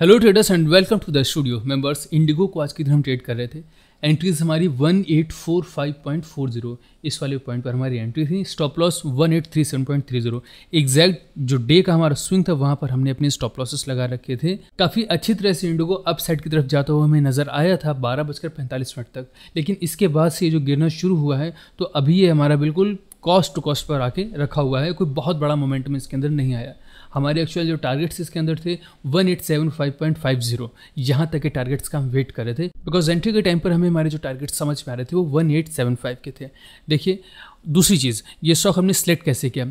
hello traders and welcome to the studio members IndiGo को आज की दिन हम ट्रेड कर रहे थे एंट्रीज हमारी 1845.40 इस वाले पॉइंट पर हमारी एंट्री थी स्टॉप लॉस 1837.30 एग्जैक्ट जो डे का हमारा स्विंग था वहां पर हमने अपने स्टॉप लॉसेस लगा रखे थे काफ़ी अच्छी तरह से इंडिगो अप साइड की तरफ जाता हुआ हमें नज़र आया था बारह बजकर पैंतालीस मिनट तक लेकिन इसके बाद से जो गिरना शुरू हुआ है तो अभी ये हमारा बिल्कुल कॉस्ट टू कॉस्ट पर आके रखा हुआ है कोई बहुत बड़ा मोमेंटम इसके अंदर नहीं आया हमारे एक्चुअल जो टारगेट्स इसके अंदर थे one eight seven five point five zero यहाँ तक के टारगेट्स का हम वेट कर रहे थे बिकॉज एंट्री के टाइम पर हमें हमारे जो टारगेट्स समझ में आ रहे थे वो वन एट सेवन फाइव के थे देखिए दूसरी चीज़ ये स्टॉक हमने सेलेक्ट कैसे किया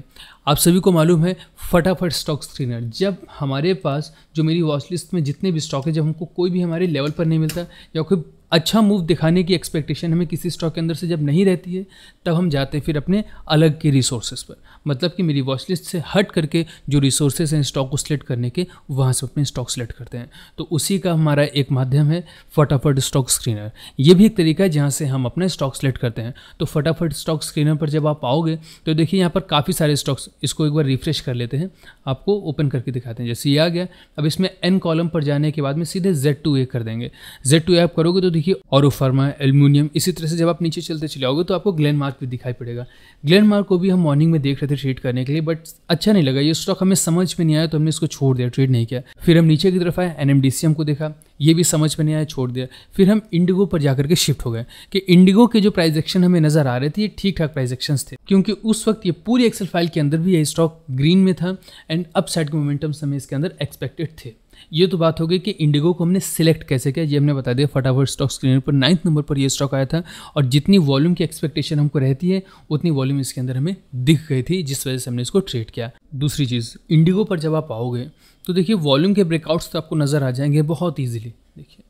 आप सभी को मालूम है फटाफट स्टॉक स्क्रीनर जब हमारे पास जो मेरी वॉच लिस्ट में जितने भी स्टॉक है जब हमको कोई भी हमारे लेवल पर नहीं मिलता या कोई अच्छा मूव दिखाने की एक्सपेक्टेशन हमें किसी स्टॉक के अंदर से जब नहीं रहती है तब हम जाते हैं फिर अपने अलग के रिसोर्सेज पर मतलब कि मेरी वॉच लिस्ट से हट करके जो रिसोर्सेज हैं स्टॉक को सिलेक्ट करने के वहाँ से अपने स्टॉक सेलेक्ट करते हैं तो उसी का हमारा एक माध्यम है फटाफट स्टॉक स्क्रीनर ये भी एक तरीका है जहाँ से हम अपने स्टॉक सेलेक्ट करते हैं तो फटाफट स्टॉक स्क्रीनर पर जब आप आओगे तो देखिए यहाँ पर काफ़ी सारे स्टॉक्स इसको एक बार रिफ्रेश कर लेते हैं आपको ओपन करके दिखाते हैं जैसे ये आ गया अब इसमें एन कॉलम पर जाने के बाद में सीधे जेड टू ए कर देंगे जेड टू ए आप करोगे तो देखिए देखिए फर्मा एल्यूमिनियम इसी तरह से जब आप नीचे चलते चले आओगे तो आपको ग्लैंड मार्क भी दिखाई पड़ेगा ग्लैंड मार्क को भी हम मॉर्निंग में देख रहे थे ट्रेड करने के लिए बट अच्छा नहीं लगा ये स्टॉक हमें समझ में नहीं आया तो हमने इसको छोड़ दिया ट्रेड नहीं किया फिर हम नीचे की तरफ आए एन को देखा ये भी समझ में नहीं आया छोड़ दिया फिर हम इंडिगो पर जाकर के शिफ्ट हो गए कि इंडिगो के जो प्राइस एक्शन हमें नजर आ रहे थे ये ठीक ठाक प्राइस एक्शन थे क्योंकि उस वक्त ये पूरी एक्सेल फाइल के अंदर भी ये स्टॉक ग्रीन में था एंड अप साइड के मोमेंटम्स हमें इसके अंदर एक्सपेक्टेड थे ये तो बात हो गई कि इंडिगो को हमने सिलेक्ट कैसे किया ये हमने बता दिया फटाफट स्टॉक स्क्रीन पर नाइन्थ नंबर पर ये स्टॉक आया था और जितनी वॉल्यूम की एक्सपेक्टेशन हमको रहती है उतनी वॉल्यूम इसके अंदर हमें दिख गई थी जिस वजह से हमने इसको ट्रेड किया दूसरी चीज़ इंडिगो पर जब आप आओगे तो देखिए वॉल्यूम के ब्रेकआउट्स तो आपको नज़र आ जाएंगे बहुत ईजिली देखिए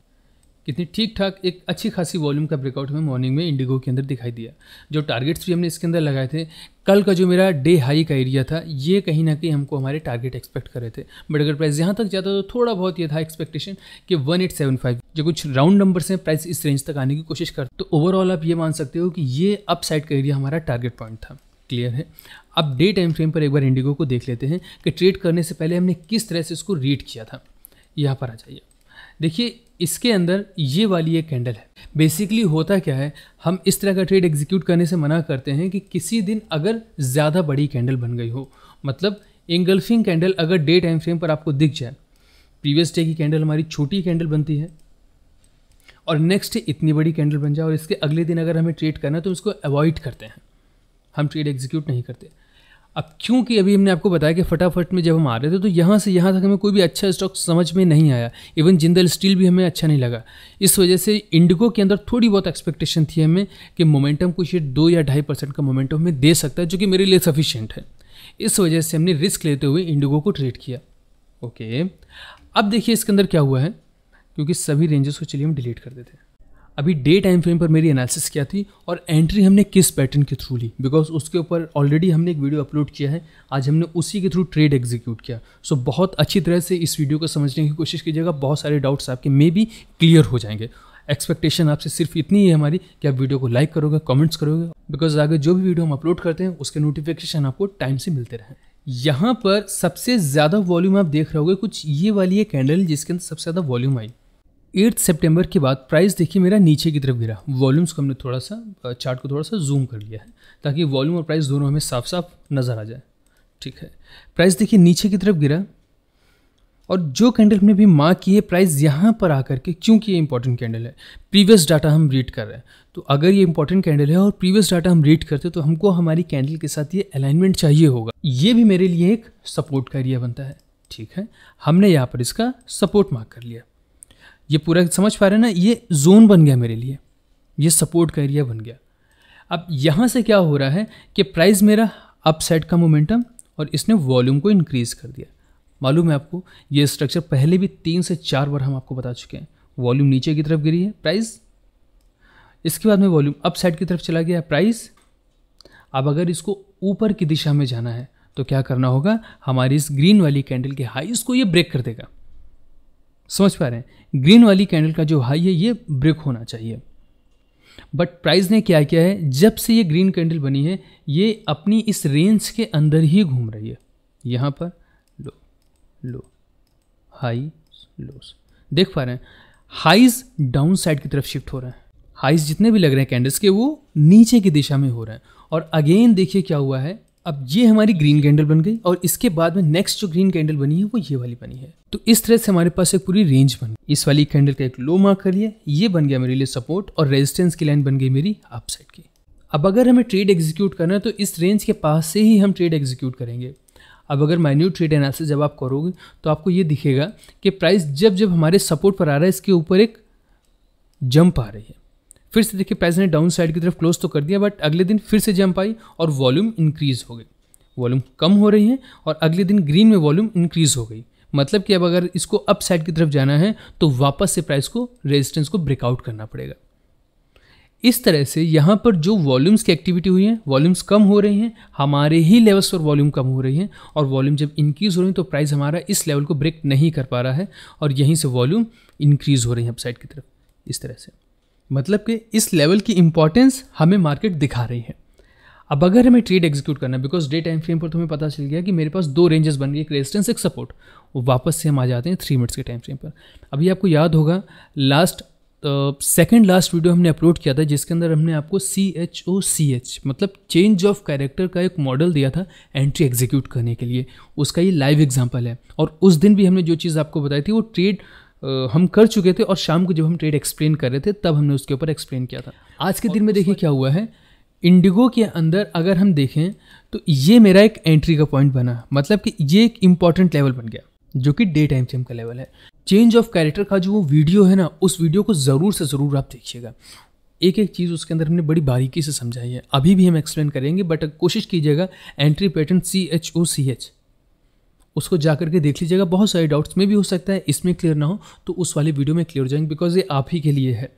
कितनी ठीक ठाक एक अच्छी खासी वॉल्यूम का ब्रेकआउट हमें मॉर्निंग में इंडिगो के अंदर दिखाई दिया जो टारगेट्स भी हमने इसके अंदर लगाए थे कल का जो मेरा डे हाई का एरिया था ये कहीं ना कहीं हमको हमारे टारगेट एक्सपेक्ट कर रहे थे बट अगर प्राइस यहाँ तक जाता तो थोड़ा बहुत ये था एक्सपेक्टेशन कि फाइव जो कुछ राउंड नंबर से प्राइस इस रेंज तक आने की कोशिश कर तो ओवरऑल आप ये मान सकते हो कि ये अप साइड का एरिया हमारा टारगेट पॉइंट था क्लियर है अब डे टाइम फ्रेम पर एक बार इंडिगो को देख लेते हैं कि ट्रेड करने से पहले हमने किस तरह से इसको रीड किया था यहाँ पर आ जाइए देखिए इसके अंदर ये वाली एक कैंडल है बेसिकली होता क्या है हम इस तरह का ट्रेड एग्जीक्यूट करने से मना करते हैं कि किसी दिन अगर ज़्यादा बड़ी कैंडल बन गई हो मतलब इंगल्फिंग कैंडल अगर डे टाइम फ्रेम पर आपको दिख जाए प्रीवियस डे की कैंडल हमारी छोटी कैंडल बनती है और नेक्स्ट डे इतनी बड़ी कैंडल बन जाए और इसके अगले दिन अगर हमें ट्रेड करना है तो उसको अवॉइड करते हैं हम ट्रेड एग्जीक्यूट नहीं करते अब क्योंकि अभी हमने आपको बताया कि फटाफट में जब हम आ रहे थे तो यहाँ से यहाँ तक हमें कोई भी अच्छा स्टॉक समझ में नहीं आया इवन जिंदल स्टील भी हमें अच्छा नहीं लगा इस वजह से इंडिगो के अंदर थोड़ी बहुत एक्सपेक्टेशन थी हमें कि मोमेंटम कुछ ये दो या ढाई परसेंट का मोमेंटम हमें दे सकता है जो कि मेरे लिए सफिशेंट है इस वजह से हमने रिस्क लेते हुए इंडिगो को ट्रेड किया ओके अब देखिए इसके अंदर क्या हुआ है क्योंकि सभी रेंजेस को चलिए हम डिलीट कर देते हैं अभी डे टाइम फ्रेम पर मेरी एनालिसिस क्या थी और एंट्री हमने किस पैटर्न के थ्रू ली बिकॉज उसके ऊपर ऑलरेडी हमने एक वीडियो अपलोड किया है आज हमने उसी के थ्रू ट्रेड एग्जीक्यूट किया सो so, बहुत अच्छी तरह से इस वीडियो को समझने की कोशिश कीजिएगा बहुत सारे डाउट्स आपके मे भी क्लियर हो जाएंगे एक्सपेक्टेशन आपसे सिर्फ इतनी ही है हमारी कि आप वीडियो को लाइक करोगे कमेंट्स करोगे बिकॉज आगे जो भी वीडियो हम अपलोड करते हैं उसके नोटिफिकेशन आपको टाइम से मिलते रहें यहाँ पर सबसे ज़्यादा वॉल्यूम आप देख रहे होगे कुछ ये वाली है कैंडल जिसके अंदर सबसे ज़्यादा वॉल्यूम आई एट्थ सेप्टेम्बर के बाद प्राइस देखिए मेरा नीचे की तरफ गिरा वॉल्यूम्स को हमने थोड़ा सा चार्ट को थोड़ा सा जूम कर लिया है ताकि वॉल्यूम और प्राइस दोनों हमें साफ साफ नज़र आ जाए ठीक है प्राइस देखिए नीचे की तरफ गिरा और जो कैंडल हमने भी मार्क किए प्राइस यहाँ पर आकर के क्योंकि ये इंपॉर्टेंट कैंडल है प्रीवियस डाटा हम रीड कर रहे हैं तो अगर ये इंपॉर्टेंट कैंडल है और प्रीवियस डाटा हम रीड करते तो हमको हमारी कैंडल के साथ ये अलाइनमेंट चाहिए होगा ये भी मेरे लिए एक सपोर्ट का एरिया बनता है ठीक है हमने यहाँ पर इसका सपोर्ट मार्क कर लिया ये पूरा समझ पा रहे ना ये जोन बन गया मेरे लिए ये सपोर्ट का एरिया बन गया अब यहाँ से क्या हो रहा है कि प्राइस मेरा अपसेट का मोमेंटम और इसने वॉल्यूम को इनक्रीज़ कर दिया मालूम है आपको ये स्ट्रक्चर पहले भी तीन से चार बार हम आपको बता चुके हैं वॉल्यूम नीचे की तरफ गिरी है प्राइस इसके बाद में वॉल्यूम अप साइड की तरफ चला गया प्राइस अब अगर इसको ऊपर की दिशा में जाना है तो क्या करना होगा हमारी इस ग्रीन वाली कैंडल के हाई को ये ब्रेक कर देगा समझ पा रहे हैं ग्रीन वाली कैंडल का जो हाई है ये ब्रेक होना चाहिए बट प्राइस ने क्या किया है जब से ये ग्रीन कैंडल बनी है ये अपनी इस रेंज के अंदर ही घूम रही है यहाँ पर लो लो हाई लोस देख पा रहे हैं हाइज डाउन साइड की तरफ शिफ्ट हो रहे हैं हाइज जितने भी लग रहे हैं कैंडल्स के वो नीचे की दिशा में हो रहे हैं और अगेन देखिए क्या हुआ है अब ये हमारी ग्रीन कैंडल बन गई और इसके बाद में नेक्स्ट जो ग्रीन कैंडल बनी है वो ये वाली बनी है तो इस तरह से हमारे पास एक पूरी रेंज बन गई इस वाली कैंडल का एक लो मार्क करिए ये बन गया मेरे लिए सपोर्ट और रेजिस्टेंस की लाइन बन गई मेरी अपसाइड की अब अगर हमें ट्रेड एग्जीक्यूट करना है तो इस रेंज के पास से ही हम ट्रेड एग्जीक्यूट करेंगे अब अगर माइन्यूट ट्रेड एनालिसिस जब आप करोगे तो आपको ये दिखेगा कि प्राइस जब जब हमारे सपोर्ट पर आ रहा है इसके ऊपर एक जंप आ रही है फिर से देखिए प्राइस ने डाउन साइड की तरफ क्लोज तो कर दिया बट अगले दिन फिर से जंप आई और वॉल्यूम इंक्रीज़ हो गई वॉल्यूम कम हो रही है और अगले दिन ग्रीन में वॉल्यूम इंक्रीज़ हो गई मतलब कि अब अगर इसको अप साइड की तरफ जाना है तो वापस से प्राइस को रेजिस्टेंस को ब्रेकआउट करना पड़ेगा इस तरह से यहाँ पर जो वॉल्यूम्स की एक्टिविटी हुई है वॉल्यूम्स कम हो रही हैं हमारे ही लेवल्स पर वॉल्यूम कम हो रही है और वॉल्यूम जब इंक्रीज़ हो रही है तो प्राइस हमारा इस लेवल को ब्रेक नहीं कर पा रहा है और यहीं से वॉल्यूम इंक्रीज़ हो रही है अपसाइड की तरफ इस तरह से मतलब कि इस लेवल की इंपॉर्टेंस हमें मार्केट दिखा रही है अब अगर हमें ट्रेड एग्जीक्यूट करना है बिकॉज डे टाइम फ्रेम पर तो हमें पता चल गया कि मेरे पास दो रेंजेस बन गए एक रेजिस्टेंस एक सपोर्ट वो वापस से हम आ जाते हैं थ्री मिनट्स के टाइम फ्रेम पर अभी आपको याद होगा लास्ट सेकेंड लास्ट वीडियो हमने अपलोड किया था जिसके अंदर हमने आपको C H O C H मतलब चेंज ऑफ कैरेक्टर का एक मॉडल दिया था एंट्री एग्जीक्यूट करने के लिए उसका ये लाइव एग्जाम्पल है और उस दिन भी हमने जो चीज़ आपको बताई थी वो ट्रेड हम कर चुके थे और शाम को जब हम ट्रेड एक्सप्लेन कर रहे थे तब हमने उसके ऊपर एक्सप्लेन किया था आज के दिन में देखिए क्या हुआ है इंडिगो के अंदर अगर हम देखें तो ये मेरा एक एंट्री का पॉइंट बना मतलब कि ये एक इंपॉर्टेंट लेवल बन गया जो कि डे टाइम फ्रेम का लेवल है चेंज ऑफ कैरेक्टर का जो वो वीडियो है ना उस वीडियो को ज़रूर से ज़रूर आप देखिएगा एक एक चीज़ उसके अंदर हमने बड़ी बारीकी से समझाई है अभी भी हम एक्सप्लेन करेंगे बट कोशिश कीजिएगा entry pattern C H O C H उसको जा करके देख लीजिएगा बहुत सारे डाउट्स में भी हो सकता है इसमें क्लियर ना हो तो उस वाले वीडियो में क्लियर हो जाएंगे बिकॉज ये आप ही के लिए है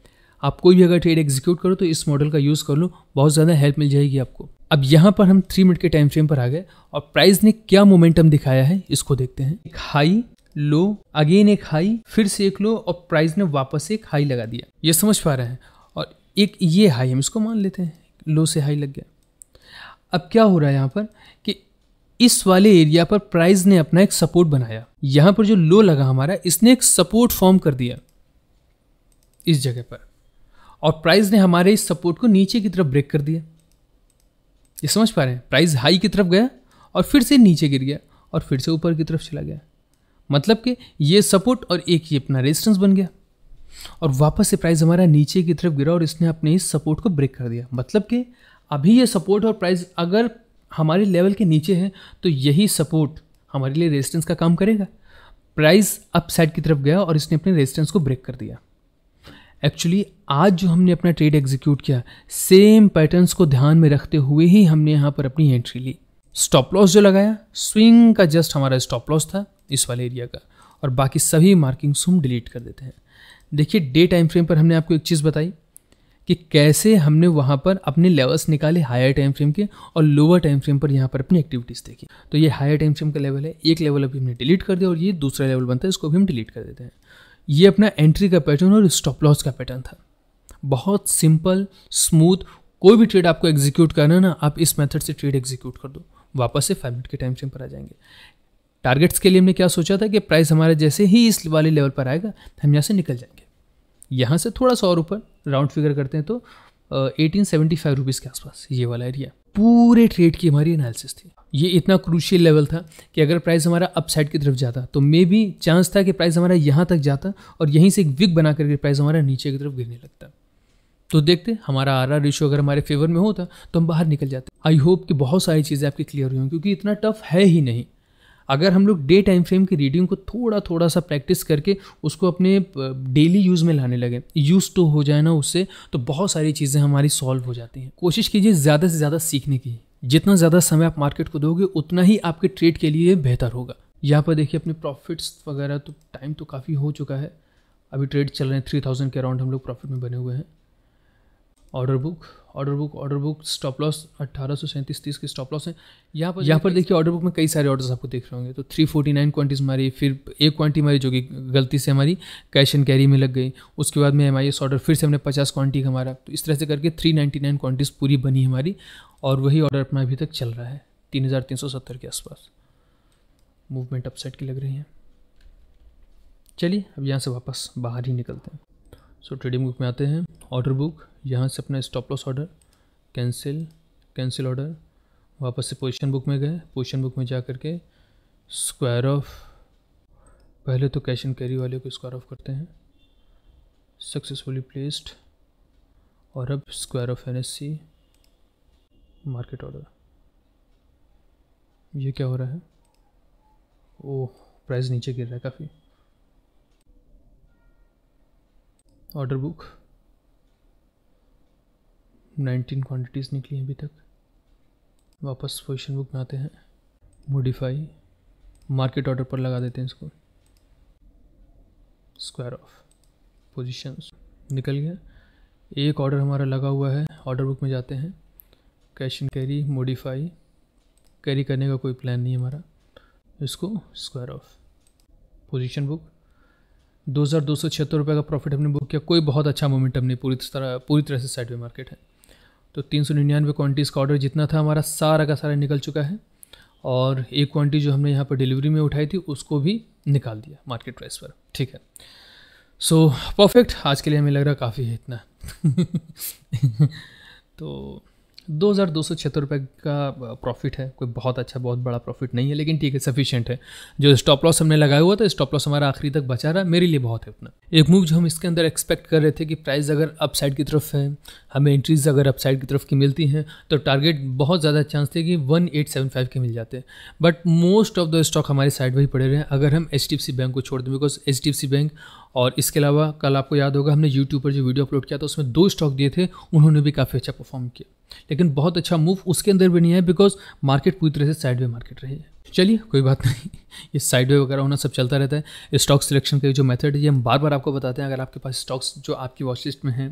आप कोई भी अगर ट्रेड एग्जीक्यूट करो तो इस मॉडल का यूज़ कर लो बहुत ज़्यादा हेल्प मिल जाएगी आपको अब यहाँ पर हम थ्री मिनट के टाइम फ्रेम पर आ गए और प्राइस ने क्या मोमेंटम दिखाया है इसको देखते हैं एक हाई लो अगेन एक हाई फिर से एक लो और प्राइस ने वापस एक हाई लगा दिया ये समझ पा रहे हैं और एक ये हाई हम इसको मान लेते हैं लो से हाई लग गया अब क्या हो रहा है यहाँ पर कि इस वाले एरिया पर प्राइस ने अपना एक सपोर्ट बनाया यहां पर जो लो लगा हमारा इसने एक सपोर्ट फॉर्म कर दिया इस जगह पर और प्राइस ने हमारे इस सपोर्ट को नीचे की तरफ ब्रेक कर दिया ये समझ पा रहे हैं प्राइस हाई की तरफ गया और फिर से नीचे गिर गया और फिर से ऊपर की तरफ चला गया मतलब कि ये सपोर्ट और एक ही अपना रेजिस्टेंस बन गया और वापस से प्राइस हमारा नीचे की तरफ गिरा और इसने अपने इस सपोर्ट को ब्रेक कर दिया मतलब कि अभी ये सपोर्ट और प्राइस अगर हमारे लेवल के नीचे हैं तो यही सपोर्ट हमारे लिए रेजिस्टेंस का काम करेगा प्राइस अपसाइड की तरफ गया और इसने अपने रेजिस्टेंस को ब्रेक कर दिया एक्चुअली आज जो हमने अपना ट्रेड एग्जीक्यूट किया सेम पैटर्न्स को ध्यान में रखते हुए ही हमने यहाँ पर अपनी एंट्री ली स्टॉप लॉस जो लगाया स्विंग का जस्ट हमारा स्टॉप लॉस था इस वाले एरिया का और बाकी सभी मार्किंग्स हम डिलीट कर देते हैं देखिए डे टाइम फ्रेम पर हमने आपको एक चीज़ बताई कि कैसे हमने वहाँ पर अपने लेवल्स निकाले हायर टाइम फ्रेम के और लोअर टाइम फ्रेम पर यहाँ पर अपनी एक्टिविटीज़ देखी तो ये हायर टाइम फ्रेम का लेवल है एक लेवल अभी हमने डिलीट कर दिया और ये दूसरा लेवल बनता है इसको भी हम डिलीट कर देते हैं ये अपना एंट्री का पैटर्न और स्टॉप लॉस का पैटर्न था बहुत सिंपल स्मूथ कोई भी ट्रेड आपको एग्जीक्यूट करना है ना आप इस मेथड से ट्रेड एग्जीक्यूट कर दो वापस से फाइव मिनट के टाइम फ्रेम पर आ जाएंगे टारगेट्स के लिए हमने क्या सोचा था कि प्राइस हमारे जैसे ही इस वाले लेवल पर आएगा हम यहाँ से निकल जाएंगे यहाँ से थोड़ा सा और ऊपर राउंड फिगर करते हैं तो एटीन सेवेंटी फाइव रुपीज़ के आसपास ये वाला एरिया पूरे ट्रेड की हमारी एनालिसिस थी ये इतना क्रूशियल लेवल था कि अगर प्राइस हमारा अपसाइड की तरफ जाता तो मे बी चांस था कि प्राइस हमारा यहाँ तक जाता और यहीं से एक विक बना करके प्राइस हमारा नीचे की तरफ गिरने लगता तो देखते हमारा आर आर रेशियो अगर हमारे फेवर में होता तो हम बाहर निकल जाते आई होप कि बहुत सारी चीज़ें आपकी क्लियर हुई हों क्योंकि इतना टफ है ही नहीं अगर हम लोग डे टाइम फ्रेम की रीडिंग को थोड़ा थोड़ा सा प्रैक्टिस करके उसको अपने डेली यूज़ में लाने लगे यूज़ तो हो जाए ना उससे तो बहुत सारी चीज़ें हमारी सॉल्व हो जाती हैं कोशिश कीजिए ज़्यादा से ज़्यादा सीखने की जितना ज़्यादा समय आप मार्केट को दोगे उतना ही आपके ट्रेड के लिए बेहतर होगा यहाँ पर देखिए अपने प्रॉफिट्स वगैरह तो टाइम तो काफ़ी हो चुका है अभी ट्रेड चल रहे हैं थ्री थाउजेंड के अराउंड हम लोग प्रॉफिट में बने हुए हैं order book order book order book stop loss अट्ठारह सौ सैंतीस तीस के स्टॉप लॉस है यहाँ पर यहाँ पर देखिए ऑर्डर बुक में कई सारे ऑर्डर्स आपको देख रहे होंगे तो थ्री फोर्टी नाइन क्वान्टीज हमारी फिर एक क्वान्टी हमारी जो कि गलती से हमारी कैश एंड कैरी में लग गई उसके बाद में एम आई एस ऑर्डर फिर से हमने पचास क्वान्टी का हमारा तो इस तरह से करके थ्री नाइन्टी नाइन क्वान्टीज पूरी बनी हमारी और वही ऑर्डर अपना अभी तक चल रहा है तीन हज़ार तीन सौ सत्तर के आसपास मूवमेंट अपसेट की लग रही है चलिए अब यहाँ से वापस बाहर ही निकलते हैं सो ट्रेडिंग बुक में आते हैं ऑर्डर बुक यहाँ से अपना stop loss order cancel cancel order वापस से पोजीशन बुक में गए पोजीशन बुक में जा कर के स्क्वायर ऑफ पहले तो कैश एंड कैरी वाले को स्क्वायर ऑफ करते हैं सक्सेसफुली प्लेस्ड और अब square off an market order ये क्या हो रहा है ओह प्राइस नीचे गिर रहा है काफ़ी ऑर्डर बुक 19 क्वांटिटीज़ निकली हैं अभी तक वापस पोजिशन बुक में आते हैं मोडिफाई मार्केट ऑर्डर पर लगा देते हैं इसको स्क्वायर ऑफ पोजीशंस निकल गया एक ऑर्डर हमारा लगा हुआ है ऑर्डर बुक में जाते हैं cash in carry modify carry करने का कोई प्लान नहीं हमारा इसको स्क्वायर ऑफ पोजिशन बुक दो हज़ार दो सौ छिहत्तर रुपये का प्रॉफिट हमने बुक किया कोई बहुत अच्छा मोमेंटम नहीं पूरी तरह पूरी तरह से साइड मार्केट है तो तीन सौ निन्यानवे क्वान्टिटीज़ का ऑर्डर जितना था हमारा सारा का सारा निकल चुका है और एक क्वान्टिटी जो हमने यहाँ पर डिलीवरी में उठाई थी उसको भी निकाल दिया मार्केट प्राइस पर ठीक है सो so, परफेक्ट आज के लिए हमें लग रहा काफ़ी है इतना तो दो हज़ार दो सौ छिहत्तर रुपये का प्रॉफिट है कोई बहुत अच्छा बहुत बड़ा प्रॉफिट नहीं है लेकिन ठीक है सफिशियंट है जो स्टॉप लॉस हमने लगाया हुआ था स्टॉप लॉस हमारा आखिरी तक बचा रहा मेरे लिए बहुत है उतना एक मूव जो हम इसके अंदर एक्सपेक्ट कर रहे थे कि प्राइस अगर अपसाइड की तरफ है हमें एंट्रीज अगर अपसाइड की तरफ की मिलती हैं तो टारगेट बहुत ज़्यादा चांस थे कि वन एट सेवन फाइव के मिल जाते but most of the stock हमारे साइड में ही पड़े रहे अगर हम H D F C bank को छोड़ दें because H D F C bank और इसके अलावा कल आपको याद होगा हमने यूट्यूब पर जो वीडियो अपलोड किया था उसमें दो स्टॉक दिए थे उन्होंने भी काफ़ी अच्छा परफॉर्म किया लेकिन बहुत अच्छा मूव उसके अंदर भी नहीं है बिकॉज मार्केट पूरी तरह से साइडवे मार्केट रही है चलिए कोई बात नहीं ये साइडवे वगैरह होना सब चलता रहता है स्टॉक सिलेक्शन का जो मेथड है ये हम बार बार आपको बताते हैं अगर आपके पास स्टॉक्स जो आपकी वॉच लिस्ट में हैं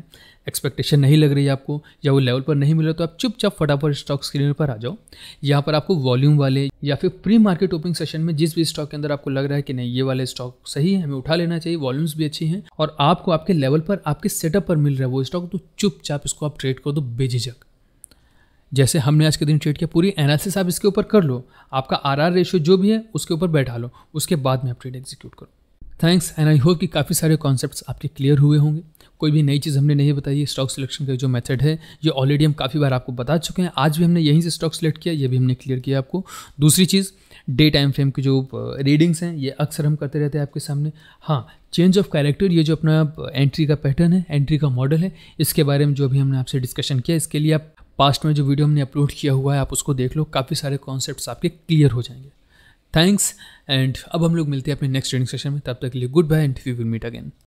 एक्सपेक्टेशन नहीं लग रही है आपको या वो लेवल पर नहीं मिल रहा तो आप चुपचाप फटाफट स्टॉक स्क्रीन पर आ जाओ यहाँ पर आपको वॉल्यूम वाले या फिर प्री मार्केट ओपनिंग सेशन में जिस भी स्टॉक के अंदर आपको लग रहा है कि नहीं ये वाले स्टॉक सही है हमें उठा लेना चाहिए वॉल्यूम्स भी अच्छी हैं और आपको आपके लेवल पर आपके सेटअप पर मिल रहा है वो स्टॉक तो चुपचाप इसको आप ट्रेड कर दो बेझिझक जैसे हमने आज के दिन ट्रेड किया पूरी एनालिसिस आप इसके ऊपर कर लो आपका आर आर रेशियो जो भी है उसके ऊपर बैठा लो उसके बाद में आप ट्रेड एग्जीक्यूट करो थैंक्स एंड आई होप कि काफ़ी सारे कॉन्सेप्ट्स आपके क्लियर हुए होंगे कोई भी नई चीज़ हमने नहीं बताई है स्टॉक सिलेक्शन का जो मेथड है ये ऑलरेडी हम काफ़ी बार आपको बता चुके हैं आज भी हमने यहीं से स्टॉक सिलेक्ट किया ये भी हमने क्लियर किया आपको दूसरी चीज़ डे टाइम फ्रेम की जो रीडिंग्स हैं ये अक्सर हम करते रहते हैं आपके सामने हाँ चेंज ऑफ कैरेक्टर ये जो अपना एंट्री का पैटर्न है एंट्री का मॉडल है इसके बारे में जो भी हमने आपसे डिस्कशन किया इसके लिए आप पास्ट में जो वीडियो हमने अपलोड किया हुआ है आप उसको देख लो काफ़ी सारे कॉन्सेप्ट आपके क्लियर हो जाएंगे थैंक्स एंड अब हम लोग मिलते हैं अपने नेक्स्ट ट्रेनिंग सेशन में तब तक के लिए goodbye and we will meet again